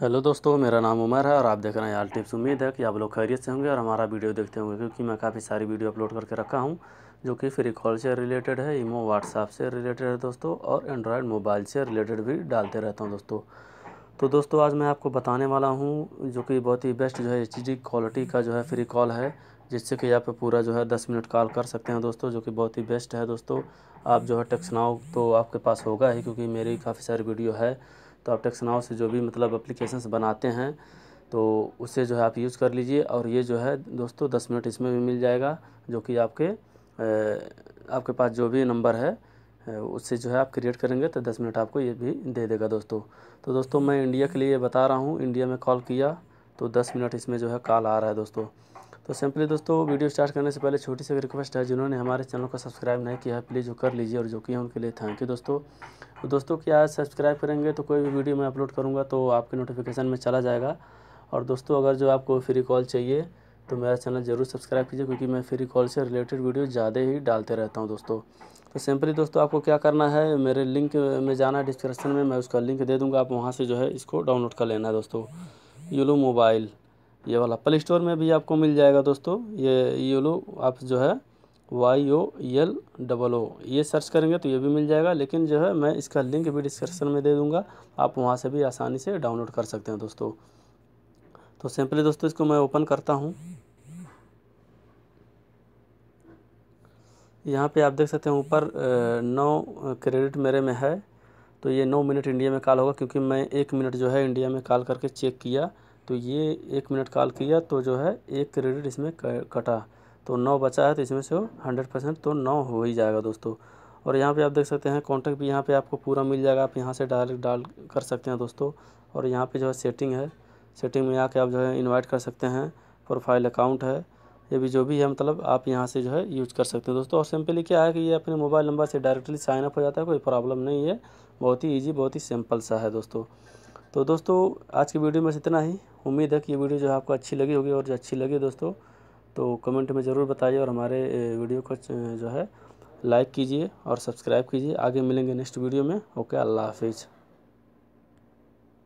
hello दोस्तों मेरा नाम उमर है और आप देख रहे हैं यार टिप्स उम्मीद है कि आप लोग खैरियत से होंगे और हमारा वीडियो देखते होंगे क्योंकि मैं काफ़ी सारी वीडियो अपलोड करके रखा हूं जो कि फ्री कॉल से रिलेटेड है ईमो व्हाट्सएप से रिलेटेड है दोस्तों और एंड्रॉयड मोबाइल से रिलेटेड भी डालते रहता हूँ दोस्तों तो दोस्तों आज मैं आपको बताने वाला हूँ जो कि बहुत ही बेस्ट जो है एच क्वालिटी का जो है फ्री कॉल है जिससे कि आप पूरा जो है दस मिनट कॉल कर सकते हैं दोस्तों जो कि बहुत ही बेस्ट है दोस्तों आप जो है टेक्सनाओ तो आपके पास होगा ही क्योंकि मेरी काफ़ी सारी वीडियो है तो आप टेक्सनाओ नाव से जो भी मतलब अप्लीकेशंस बनाते हैं तो उससे जो है आप यूज़ कर लीजिए और ये जो है दोस्तों दस मिनट इसमें भी मिल जाएगा जो कि आपके आपके पास जो भी नंबर है उससे जो है आप क्रिएट करेंगे तो दस मिनट आपको ये भी दे देगा दोस्तों तो दोस्तों मैं इंडिया के लिए बता रहा हूँ इंडिया में कॉल किया तो दस मिनट इसमें जो है कॉल आ रहा है दोस्तों तो सिंपली दोस्तों वीडियो स्टार्ट करने से पहले छोटी सी रिक्वेस्ट है जिन्होंने हमारे चैनल को सब्सक्राइब नहीं किया है प्लीज़ वो कर लीजिए और जो किया उनके लिए थैंक यू दोस्तों तो दोस्तों क्या सब्सक्राइब करेंगे तो कोई भी वीडियो मैं अपलोड करूँगा तो आपके नोटिफिकेशन में चला जाएगा और दोस्तों अगर जो आपको फ्री कॉल चाहिए तो मेरा चैनल ज़रूर सब्सक्राइब कीजिए क्योंकि मैं फ्री कॉल से रिलेटेड वीडियो ज़्यादा ही डालते रहता हूँ दोस्तों तो सिंपली दोस्तों आपको क्या करना है मेरे लिंक में जाना है डिस्क्रिप्शन में मैं उसका लिंक दे दूँगा आप वहाँ से जो है इसको डाउनलोड कर लेना है दोस्तों यूलो मोबाइल ये वाला प्ले स्टोर में भी आपको मिल जाएगा दोस्तों ये योलो आप जो है Y O L double O ये सर्च करेंगे तो ये भी मिल जाएगा लेकिन जो है मैं इसका लिंक भी डिस्क्रिप्शन में दे दूँगा आप वहाँ से भी आसानी से डाउनलोड कर सकते हैं दोस्तों तो सिंपली दोस्तों इसको मैं ओपन करता हूँ यहाँ पे आप देख सकते हैं ऊपर नौ क्रेडिट मेरे में है तो ये नौ मिनट इंडिया में कॉल होगा क्योंकि मैं एक मिनट जो है इंडिया में कॉल करके चेक किया तो ये एक मिनट कॉल किया तो जो है एक क्रेडिट इसमें कटा तो नौ बचा है तो इसमें से हंड्रेड परसेंट तो नौ हो ही जाएगा दोस्तों और यहाँ पे आप देख सकते हैं कॉन्टैक्ट भी यहाँ पे आपको पूरा मिल जाएगा आप यहाँ से डायरेक्ट डाल कर सकते हैं दोस्तों और यहाँ पे जो है सेटिंग है सेटिंग में आके आप जो है इनवाइट कर सकते हैं प्रोफाइल अकाउंट है ये भी जो भी है मतलब आप यहाँ से जो है यूज़ कर सकते हैं दोस्तों और सिंपली क्या है कि ये अपने मोबाइल नंबर से डायरेक्टली साइन अप हो जाता है कोई प्रॉब्लम नहीं है बहुत ही ईजी बहुत ही सिंपल सा है दोस्तों तो दोस्तों आज की वीडियो में इतना ही उम्मीद है कि ये वीडियो जो है आपको अच्छी लगी होगी और जो अच्छी लगी दोस्तों तो कमेंट में ज़रूर बताइए और हमारे वीडियो को जो है लाइक कीजिए और सब्सक्राइब कीजिए आगे मिलेंगे नेक्स्ट वीडियो में ओके अल्लाह हाफिज़